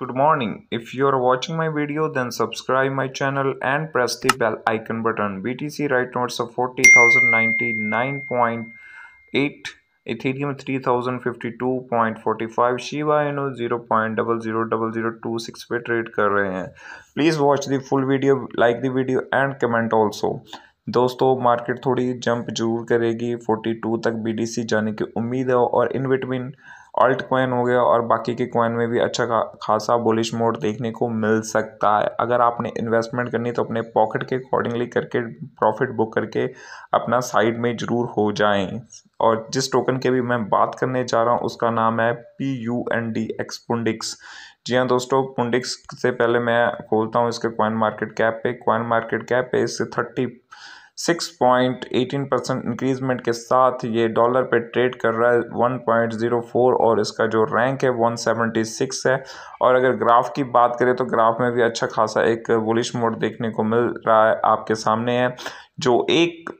good morning if you are watching my video then subscribe my channel and press the bell icon button btc right now it's a 40099.8 ethereum 3052.45 shiba inu 0.0000268 पे trade कर रहे हैं please watch the full video like the video and comment also दोस्तों market थोड़ी jump जरूर करेगी 42 तक BDC जाने की उम्मीद है और इन बिटवीन ऑल्ट कॉइन हो गया और बाकी के कॉइन में भी अच्छा खासा बुलिश मोड देखने को मिल सकता है अगर आपने इन्वेस्टमेंट करनी तो अपने पॉकेट के अकॉर्डिंगली करके प्रॉफिट बुक करके अपना साइड में ज़रूर हो जाएं और जिस टोकन के भी मैं बात करने जा रहा हूँ उसका नाम है P U N D X Pundi X जी हाँ दोस्तों पुंडिक्स से पहले मैं खोलता हूँ इसके कॉइन मार्केट कैप पे कॉइन मार्केट कैप पे इससे thirty six point eighteen percent increment के साथ ये डॉलर पे ट्रेड कर रहा है वन पॉइंट ज़ीरो फोर और इसका जो रैंक है वन सिक्स है और अगर ग्राफ की बात करें तो ग्राफ में भी अच्छा खासा एक बुलिश मोड देखने को मिल रहा है आपके सामने है जो एक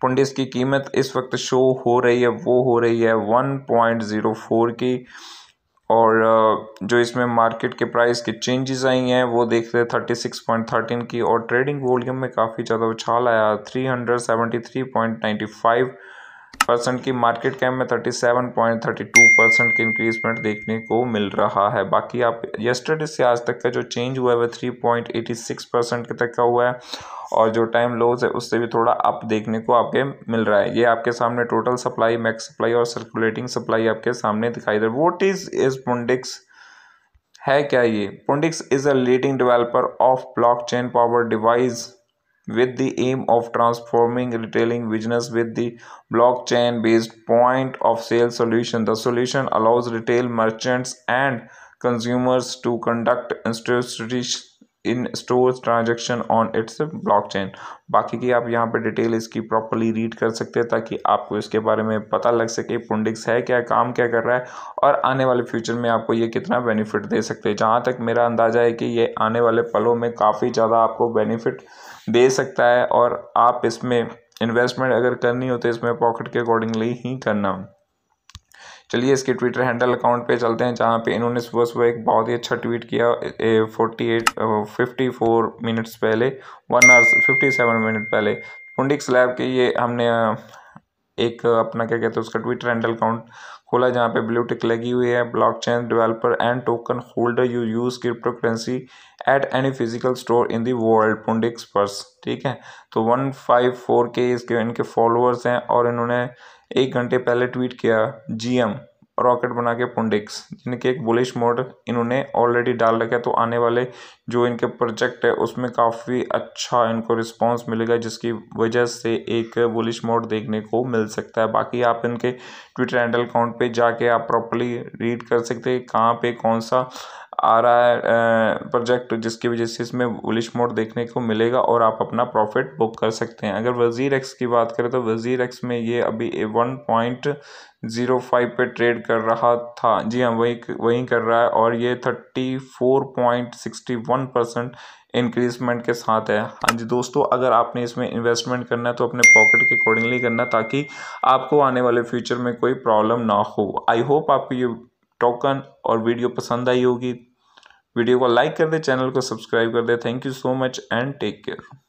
पुंडिस की कीमत इस वक्त शो हो रही है वो हो रही है वन पॉइंट ज़ीरो फोर की और जो इसमें मार्केट के प्राइस के चेंजेस आई हैं वो देख रहे थर्टी सिक्स पॉइंट थर्टीन की और ट्रेडिंग वॉल्यूम में काफ़ी ज़्यादा उछाल आया three hundred seventy three point ninety five percent की मार्केट कैप में thirty seven point thirty two percent की इंक्रीजमेंट देखने को मिल रहा है बाकी आप येस्टरडे से आज तक का जो चेंज हुआ है वह three point eighty six percent तक का हुआ है और जो टाइम लोज है उससे भी थोड़ा अप देखने को आपके मिल रहा है ये आपके सामने टोटल सप्लाई मैक्स सप्लाई और सर्कुलेटिंग सप्लाई आपके सामने दिखाई दे रही है वॉट इज इज पोंडिक्स है क्या ये Pundi X is a leading developer of blockchain power device with the aim of transforming retailing business with the blockchain based point of sale solution the solution allows retail merchants and consumers to conduct institution in stores transaction on its blockchain बाकी की आप यहाँ पे detail इसकी properly read कर सकते हैं ताकि आपको इसके बारे में पता लग सके पुंडिक्स है क्या काम क्या कर रहा है और आने वाले फ्यूचर में आपको ये कितना बेनिफिट दे सकते हैं जहाँ तक मेरा अंदाज़ा है कि ये आने वाले पलों में काफ़ी ज़्यादा आपको बेनिफिट दे सकता है और आप इसमें इन्वेस्टमेंट अगर करनी हो तो इसमें पॉकेट के अकॉर्डिंगली ही करना चलिए इसके ट्विटर हैंडल अकाउंट पे चलते हैं जहाँ पे इन्होंने सुबह सुबह एक बहुत ही अच्छा ट्वीट किया forty eight fifty four minutes पहले one hours fifty seven minute पहले पुंडिक्स लैब के ये हमने एक अपना क्या कहते हैं उसका ट्विटर हैंडल अकाउंट खोला जहाँ पे ब्लू टिक लगी हुई है blockchain developer and token holder you use crypto currency at any physical store in the world Pundi X purse ठीक है तो वन फाइव फोर के इसके इनके फॉलोअर्स हैं और इन्होंने एक घंटे पहले ट्वीट किया जी एम रॉकेट बना के पुंडिक्स जिनके एक बुलिश मोड इन्होंने ऑलरेडी डाल रखा है तो आने वाले जो इनके प्रोजेक्ट है उसमें काफ़ी अच्छा इनको रिस्पांस मिलेगा जिसकी वजह से एक बुलिश मोड देखने को मिल सकता है बाकी आप इनके ट्विटर हैंडल अकाउंट पे जाके आप प्रॉपरली रीड कर सकते हैं कहाँ पे कौन सा आ रहा है प्रोजेक्ट जिसकी वजह से इसमें बुलिश मोड देखने को मिलेगा और आप अपना प्रॉफिट बुक कर सकते हैं अगर वज़ीर एक्स की बात करें तो वज़ीर एक्स में ये अभी वन पॉइंट ज़ीरो फाइव पर ट्रेड कर रहा था जी हाँ वही वही कर रहा है और ये thirty four point sixty one percent increment के साथ है हाँ जी दोस्तों अगर आपने इसमें इन्वेस्टमेंट करना है तो अपने पॉकेट के अकॉर्डिंगली करना ताकि आपको आने वाले फ्यूचर में कोई प्रॉब्लम ना हो आई होप आपको ये टोकन और वीडियो पसंद आई होगी वीडियो को लाइक कर दे चैनल को सब्सक्राइब कर दे thank you so much and take care